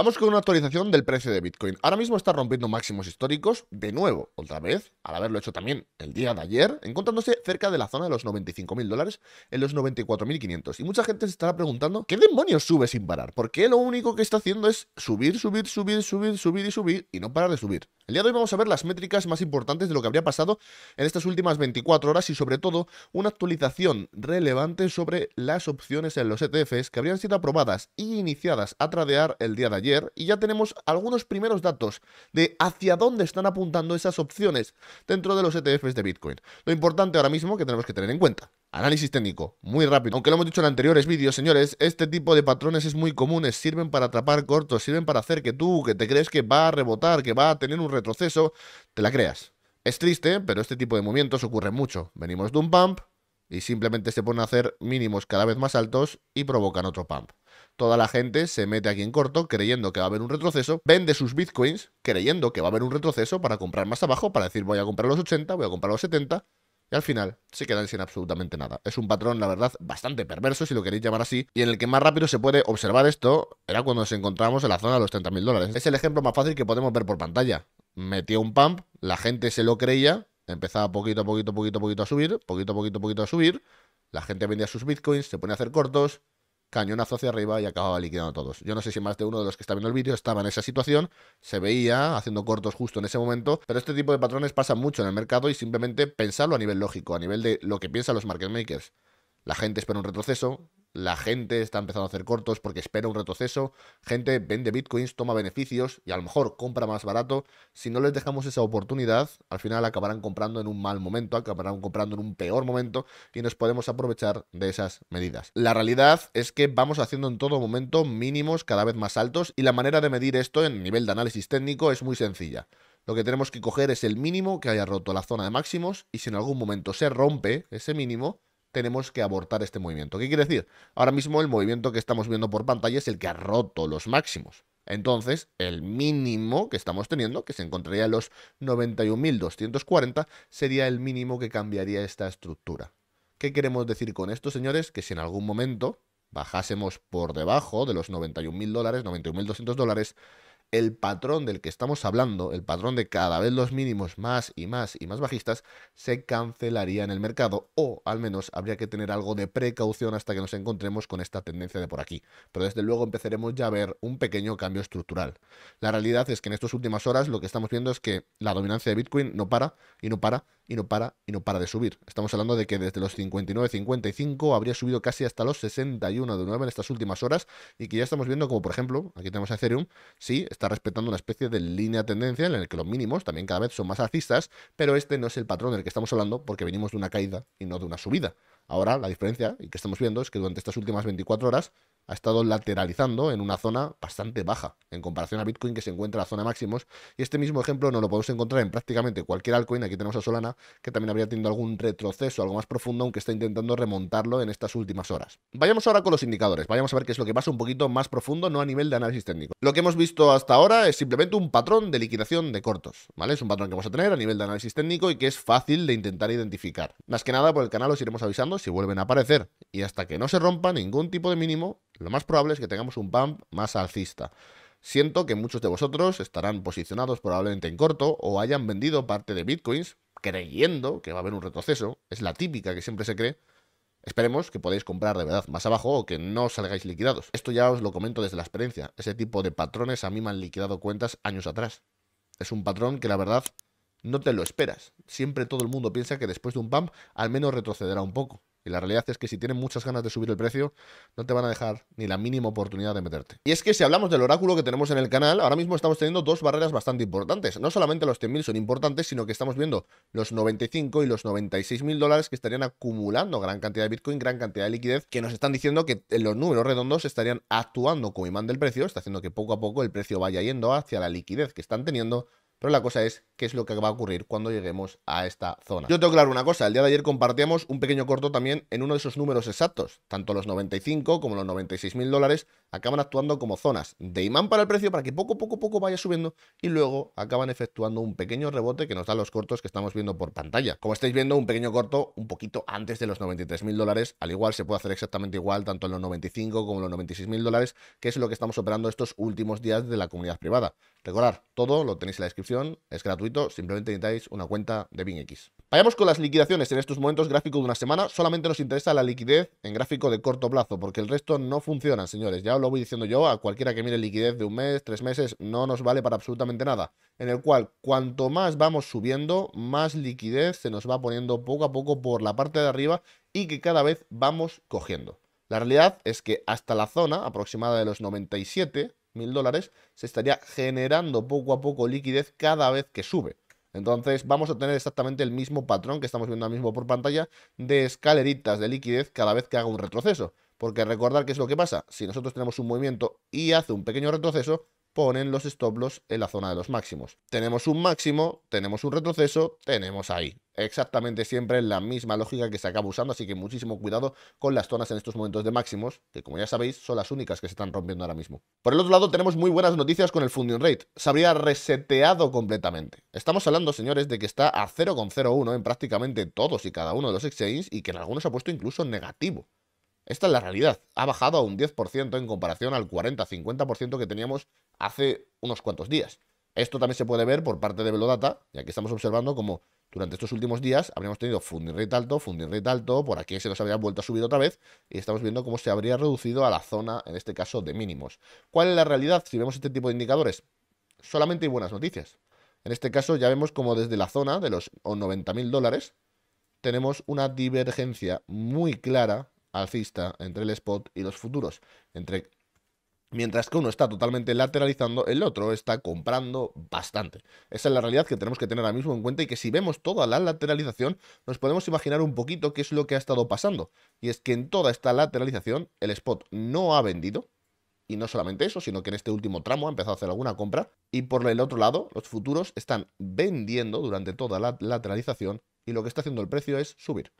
Vamos con una actualización del precio de Bitcoin. Ahora mismo está rompiendo máximos históricos, de nuevo, otra vez, al haberlo hecho también el día de ayer, encontrándose cerca de la zona de los 95.000 dólares en los 94.500. Y mucha gente se estará preguntando, ¿qué demonios sube sin parar? Porque lo único que está haciendo es subir, subir, subir, subir, subir y subir y no parar de subir? El día de hoy vamos a ver las métricas más importantes de lo que habría pasado en estas últimas 24 horas y sobre todo una actualización relevante sobre las opciones en los ETFs que habrían sido aprobadas y iniciadas a tradear el día de ayer y ya tenemos algunos primeros datos de hacia dónde están apuntando esas opciones dentro de los ETFs de Bitcoin. Lo importante ahora mismo que tenemos que tener en cuenta. Análisis técnico, muy rápido. Aunque lo hemos dicho en anteriores vídeos, señores, este tipo de patrones es muy común, sirven para atrapar cortos, sirven para hacer que tú, que te crees que va a rebotar, que va a tener un retroceso, te la creas. Es triste, pero este tipo de movimientos ocurren mucho. Venimos de un pump, y simplemente se ponen a hacer mínimos cada vez más altos y provocan otro pump. Toda la gente se mete aquí en corto creyendo que va a haber un retroceso, vende sus bitcoins creyendo que va a haber un retroceso para comprar más abajo, para decir voy a comprar los 80, voy a comprar los 70, y al final se quedan sin absolutamente nada. Es un patrón, la verdad, bastante perverso, si lo queréis llamar así, y en el que más rápido se puede observar esto era cuando nos encontramos en la zona de los 30.000 dólares. Es el ejemplo más fácil que podemos ver por pantalla. Metió un pump, la gente se lo creía, empezaba poquito a poquito, poquito, poquito a subir, poquito a poquito, poquito a subir. La gente vendía sus bitcoins, se ponía a hacer cortos, cañonazo hacia arriba y acababa liquidando a todos. Yo no sé si más de uno de los que está viendo el vídeo estaba en esa situación, se veía haciendo cortos justo en ese momento, pero este tipo de patrones pasan mucho en el mercado y simplemente pensarlo a nivel lógico, a nivel de lo que piensan los market makers. La gente espera un retroceso, la gente está empezando a hacer cortos porque espera un retroceso, gente vende bitcoins, toma beneficios y a lo mejor compra más barato. Si no les dejamos esa oportunidad, al final acabarán comprando en un mal momento, acabarán comprando en un peor momento y nos podemos aprovechar de esas medidas. La realidad es que vamos haciendo en todo momento mínimos cada vez más altos y la manera de medir esto en nivel de análisis técnico es muy sencilla. Lo que tenemos que coger es el mínimo que haya roto la zona de máximos y si en algún momento se rompe ese mínimo, tenemos que abortar este movimiento. ¿Qué quiere decir? Ahora mismo el movimiento que estamos viendo por pantalla es el que ha roto los máximos. Entonces, el mínimo que estamos teniendo, que se encontraría en los 91.240, sería el mínimo que cambiaría esta estructura. ¿Qué queremos decir con esto, señores? Que si en algún momento bajásemos por debajo de los 91.000 dólares, 91.200 dólares, el patrón del que estamos hablando, el patrón de cada vez los mínimos más y más y más bajistas, se cancelaría en el mercado o al menos habría que tener algo de precaución hasta que nos encontremos con esta tendencia de por aquí. Pero desde luego empezaremos ya a ver un pequeño cambio estructural. La realidad es que en estas últimas horas lo que estamos viendo es que la dominancia de Bitcoin no para y no para y no para y no para de subir. Estamos hablando de que desde los 59.55 habría subido casi hasta los 61 de nuevo en estas últimas horas y que ya estamos viendo como por ejemplo, aquí tenemos a Ethereum, sí, está respetando una especie de línea tendencia en la que los mínimos también cada vez son más alcistas, pero este no es el patrón del que estamos hablando porque venimos de una caída y no de una subida. Ahora la diferencia y que estamos viendo es que durante estas últimas 24 horas ha estado lateralizando en una zona bastante baja en comparación a Bitcoin que se encuentra en la zona máximos. Y este mismo ejemplo no lo podemos encontrar en prácticamente cualquier altcoin. Aquí tenemos a Solana que también habría tenido algún retroceso, algo más profundo, aunque está intentando remontarlo en estas últimas horas. Vayamos ahora con los indicadores. Vayamos a ver qué es lo que pasa un poquito más profundo, no a nivel de análisis técnico. Lo que hemos visto hasta ahora es simplemente un patrón de liquidación de cortos. ¿vale? Es un patrón que vamos a tener a nivel de análisis técnico y que es fácil de intentar identificar. Más que nada por el canal os iremos avisando si vuelven a aparecer. Y hasta que no se rompa ningún tipo de mínimo, lo más probable es que tengamos un pump más alcista. Siento que muchos de vosotros estarán posicionados probablemente en corto o hayan vendido parte de bitcoins creyendo que va a haber un retroceso. Es la típica que siempre se cree. Esperemos que podáis comprar de verdad más abajo o que no salgáis liquidados. Esto ya os lo comento desde la experiencia. Ese tipo de patrones a mí me han liquidado cuentas años atrás. Es un patrón que la verdad no te lo esperas. Siempre todo el mundo piensa que después de un pump al menos retrocederá un poco. Y la realidad es que si tienen muchas ganas de subir el precio, no te van a dejar ni la mínima oportunidad de meterte. Y es que si hablamos del oráculo que tenemos en el canal, ahora mismo estamos teniendo dos barreras bastante importantes. No solamente los 100.000 son importantes, sino que estamos viendo los 95 y los 96.000 dólares que estarían acumulando gran cantidad de Bitcoin, gran cantidad de liquidez, que nos están diciendo que los números redondos estarían actuando como imán del precio, está haciendo que poco a poco el precio vaya yendo hacia la liquidez que están teniendo pero la cosa es qué es lo que va a ocurrir cuando lleguemos a esta zona. Yo tengo claro una cosa, el día de ayer compartíamos un pequeño corto también en uno de esos números exactos. Tanto los 95 como los 96 mil dólares acaban actuando como zonas de imán para el precio para que poco, poco, poco vaya subiendo y luego acaban efectuando un pequeño rebote que nos da los cortos que estamos viendo por pantalla. Como estáis viendo, un pequeño corto un poquito antes de los 93 mil dólares. Al igual se puede hacer exactamente igual tanto en los 95 como en los 96 mil dólares, que es lo que estamos operando estos últimos días de la comunidad privada. Recordad, todo lo tenéis en la descripción es gratuito, simplemente necesitáis una cuenta de BINX. Vayamos con las liquidaciones. En estos momentos, gráfico de una semana, solamente nos interesa la liquidez en gráfico de corto plazo, porque el resto no funciona, señores. Ya lo voy diciendo yo, a cualquiera que mire liquidez de un mes, tres meses, no nos vale para absolutamente nada. En el cual, cuanto más vamos subiendo, más liquidez se nos va poniendo poco a poco por la parte de arriba y que cada vez vamos cogiendo. La realidad es que hasta la zona aproximada de los 97, mil dólares, se estaría generando poco a poco liquidez cada vez que sube. Entonces vamos a tener exactamente el mismo patrón que estamos viendo ahora mismo por pantalla de escaleritas de liquidez cada vez que haga un retroceso. Porque recordar qué es lo que pasa, si nosotros tenemos un movimiento y hace un pequeño retroceso, ponen los stop loss en la zona de los máximos. Tenemos un máximo, tenemos un retroceso, tenemos ahí. Exactamente siempre la misma lógica que se acaba usando, así que muchísimo cuidado con las zonas en estos momentos de máximos, que como ya sabéis son las únicas que se están rompiendo ahora mismo. Por el otro lado tenemos muy buenas noticias con el funding rate, se habría reseteado completamente. Estamos hablando, señores, de que está a 0,01 en prácticamente todos y cada uno de los exchanges y que en algunos ha puesto incluso negativo. Esta es la realidad. Ha bajado a un 10% en comparación al 40-50% que teníamos hace unos cuantos días. Esto también se puede ver por parte de Velodata, ya que estamos observando como durante estos últimos días habríamos tenido funding rate alto, funding rate alto, por aquí se nos habría vuelto a subir otra vez y estamos viendo cómo se habría reducido a la zona, en este caso, de mínimos. ¿Cuál es la realidad si vemos este tipo de indicadores? Solamente hay buenas noticias. En este caso ya vemos como desde la zona de los 90.000 dólares tenemos una divergencia muy clara alcista entre el spot y los futuros, entre Mientras que uno está totalmente lateralizando, el otro está comprando bastante. Esa es la realidad que tenemos que tener ahora mismo en cuenta y que si vemos toda la lateralización, nos podemos imaginar un poquito qué es lo que ha estado pasando. Y es que en toda esta lateralización, el spot no ha vendido. Y no solamente eso, sino que en este último tramo ha empezado a hacer alguna compra. Y por el otro lado, los futuros están vendiendo durante toda la lateralización y lo que está haciendo el precio es subir.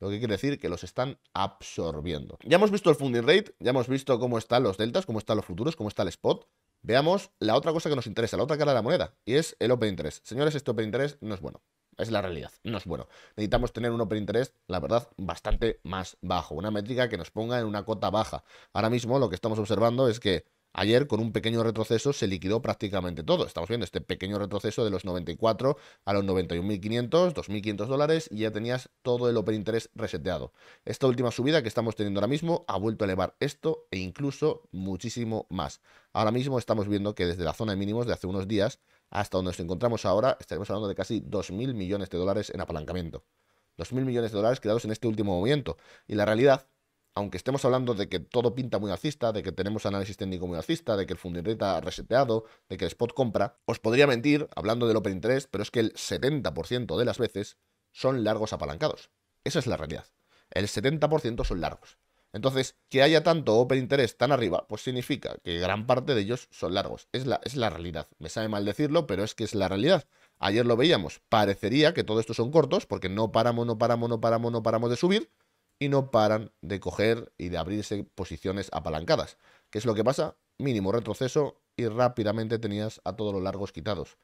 Lo que quiere decir que los están absorbiendo. Ya hemos visto el funding rate, ya hemos visto cómo están los deltas, cómo están los futuros, cómo está el spot. Veamos la otra cosa que nos interesa, la otra cara de la moneda, y es el open interest. Señores, este open interest no es bueno. Es la realidad, no es bueno. Necesitamos tener un open interest, la verdad, bastante más bajo. Una métrica que nos ponga en una cota baja. Ahora mismo lo que estamos observando es que Ayer, con un pequeño retroceso, se liquidó prácticamente todo. Estamos viendo este pequeño retroceso de los 94 a los 91.500, 2.500 dólares, y ya tenías todo el open interest reseteado. Esta última subida que estamos teniendo ahora mismo ha vuelto a elevar esto e incluso muchísimo más. Ahora mismo estamos viendo que desde la zona de mínimos de hace unos días hasta donde nos encontramos ahora, estaremos hablando de casi 2.000 millones de dólares en apalancamiento. 2.000 millones de dólares creados en este último movimiento. Y la realidad aunque estemos hablando de que todo pinta muy alcista, de que tenemos análisis técnico muy alcista, de que el fundirreta ha reseteado, de que el spot compra, os podría mentir hablando del open interest, pero es que el 70% de las veces son largos apalancados. Esa es la realidad. El 70% son largos. Entonces, que haya tanto open interest tan arriba, pues significa que gran parte de ellos son largos. Es la, es la realidad. Me sabe mal decirlo, pero es que es la realidad. Ayer lo veíamos. Parecería que todo esto son cortos, porque no paramos, no paramos, no paramos, no paramos de subir y no paran de coger y de abrirse posiciones apalancadas. ¿Qué es lo que pasa? Mínimo retroceso y rápidamente tenías a todos los largos quitados.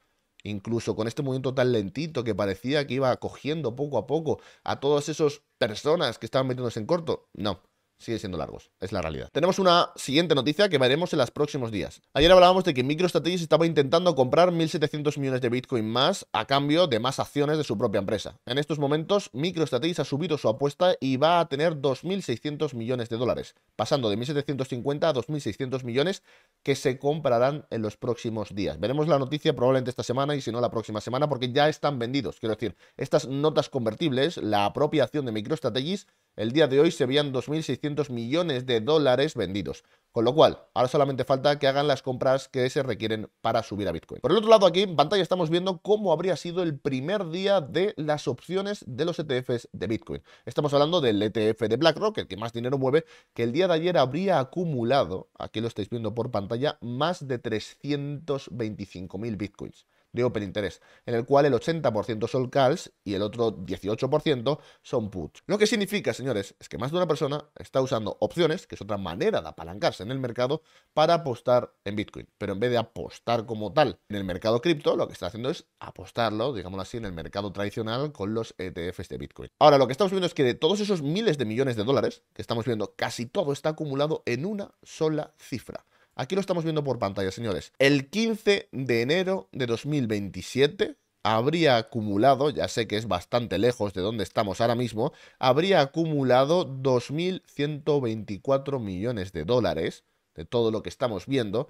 Incluso con este movimiento tan lentito que parecía que iba cogiendo poco a poco a todas esas personas que estaban metiéndose en corto. No, sigue siendo largos. Es la realidad. Tenemos una siguiente noticia que veremos en los próximos días. Ayer hablábamos de que MicroStrategy estaba intentando comprar 1.700 millones de Bitcoin más a cambio de más acciones de su propia empresa. En estos momentos, MicroStrategy ha subido su apuesta y va a tener 2.600 millones de dólares, pasando de 1.750 a 2.600 millones que se comprarán en los próximos días. Veremos la noticia probablemente esta semana y si no la próxima semana porque ya están vendidos. Quiero decir, estas notas convertibles, la apropiación de MicroStrategy, el día de hoy se veían 2.600 millones de dólares vendidos. Con lo cual, ahora solamente falta que hagan las compras que se requieren para subir a Bitcoin. Por el otro lado, aquí en pantalla estamos viendo cómo habría sido el primer día de las opciones de los ETFs de Bitcoin. Estamos hablando del ETF de BlackRock, el que más dinero mueve, que el día de ayer habría acumulado, aquí lo estáis viendo por pantalla, más de 325.000 Bitcoins de Open Interest, en el cual el 80% son calls y el otro 18% son puts. Lo que significa, señores, es que más de una persona está usando opciones, que es otra manera de apalancarse en el mercado, para apostar en Bitcoin. Pero en vez de apostar como tal en el mercado cripto, lo que está haciendo es apostarlo, digámoslo así, en el mercado tradicional con los ETFs de Bitcoin. Ahora, lo que estamos viendo es que de todos esos miles de millones de dólares que estamos viendo, casi todo está acumulado en una sola cifra. Aquí lo estamos viendo por pantalla, señores. El 15 de enero de 2027 habría acumulado, ya sé que es bastante lejos de donde estamos ahora mismo, habría acumulado 2.124 millones de dólares de todo lo que estamos viendo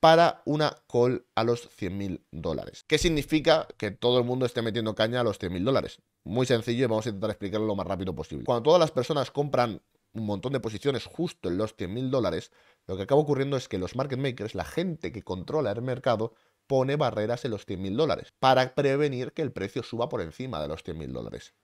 para una call a los 100.000 dólares. ¿Qué significa que todo el mundo esté metiendo caña a los 100.000 dólares? Muy sencillo y vamos a intentar explicarlo lo más rápido posible. Cuando todas las personas compran un montón de posiciones justo en los 100.000 dólares, lo que acaba ocurriendo es que los market makers, la gente que controla el mercado, pone barreras en los 100.000 dólares para prevenir que el precio suba por encima de los 100.000 dólares.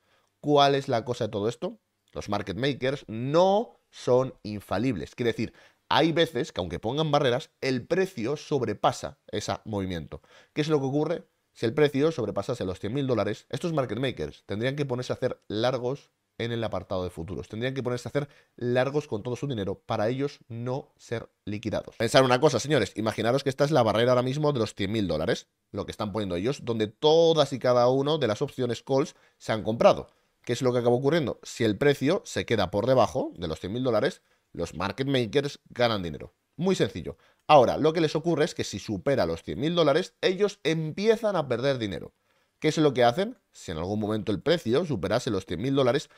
¿Cuál es la cosa de todo esto? Los market makers no son infalibles. Quiere decir, hay veces que aunque pongan barreras, el precio sobrepasa ese movimiento. ¿Qué es lo que ocurre? Si el precio sobrepasase los 100.000 dólares, estos market makers tendrían que ponerse a hacer largos en el apartado de futuros. Tendrían que ponerse a hacer largos con todo su dinero para ellos no ser liquidados. Pensar una cosa, señores, imaginaros que esta es la barrera ahora mismo de los 100.000 dólares, lo que están poniendo ellos, donde todas y cada una de las opciones calls se han comprado. ¿Qué es lo que acaba ocurriendo? Si el precio se queda por debajo de los 100.000 dólares, los market makers ganan dinero. Muy sencillo. Ahora, lo que les ocurre es que si supera los 100.000 dólares, ellos empiezan a perder dinero. ¿Qué es lo que hacen? Si en algún momento el precio superase los 100.000 dólares,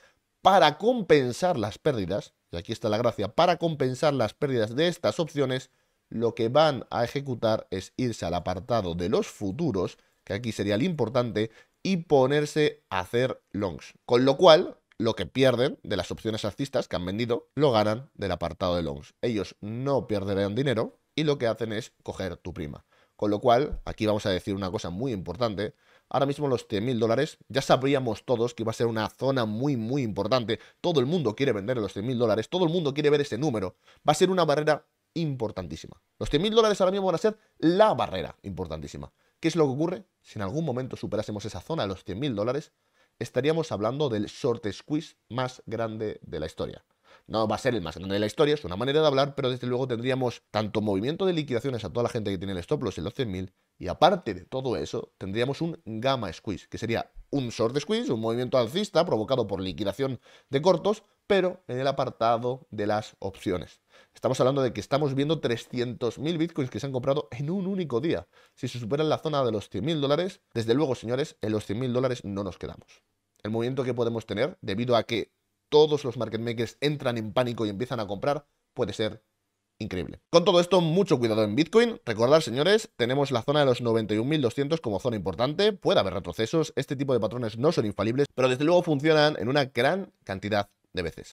para compensar las pérdidas, y aquí está la gracia, para compensar las pérdidas de estas opciones, lo que van a ejecutar es irse al apartado de los futuros, que aquí sería el importante, y ponerse a hacer longs. Con lo cual, lo que pierden de las opciones alcistas que han vendido, lo ganan del apartado de longs. Ellos no perderán dinero y lo que hacen es coger tu prima. Con lo cual, aquí vamos a decir una cosa muy importante, ahora mismo los 100.000 dólares, ya sabríamos todos que iba a ser una zona muy, muy importante. Todo el mundo quiere vender los 100.000 dólares, todo el mundo quiere ver ese número. Va a ser una barrera importantísima. Los 100.000 dólares ahora mismo van a ser la barrera importantísima. ¿Qué es lo que ocurre? Si en algún momento superásemos esa zona de los 100.000 dólares, estaríamos hablando del short squeeze más grande de la historia. No va a ser el más grande de la historia, es una manera de hablar, pero desde luego tendríamos tanto movimiento de liquidaciones a toda la gente que tiene el stop loss en los 100.000, y aparte de todo eso, tendríamos un gamma squeeze, que sería un short squeeze, un movimiento alcista provocado por liquidación de cortos, pero en el apartado de las opciones. Estamos hablando de que estamos viendo 300.000 bitcoins que se han comprado en un único día. Si se supera la zona de los 100.000 dólares, desde luego, señores, en los 100.000 dólares no nos quedamos. El movimiento que podemos tener, debido a que todos los market makers entran en pánico y empiezan a comprar, puede ser increíble. Con todo esto, mucho cuidado en Bitcoin. Recordad, señores, tenemos la zona de los 91.200 como zona importante. Puede haber retrocesos, este tipo de patrones no son infalibles, pero desde luego funcionan en una gran cantidad de veces.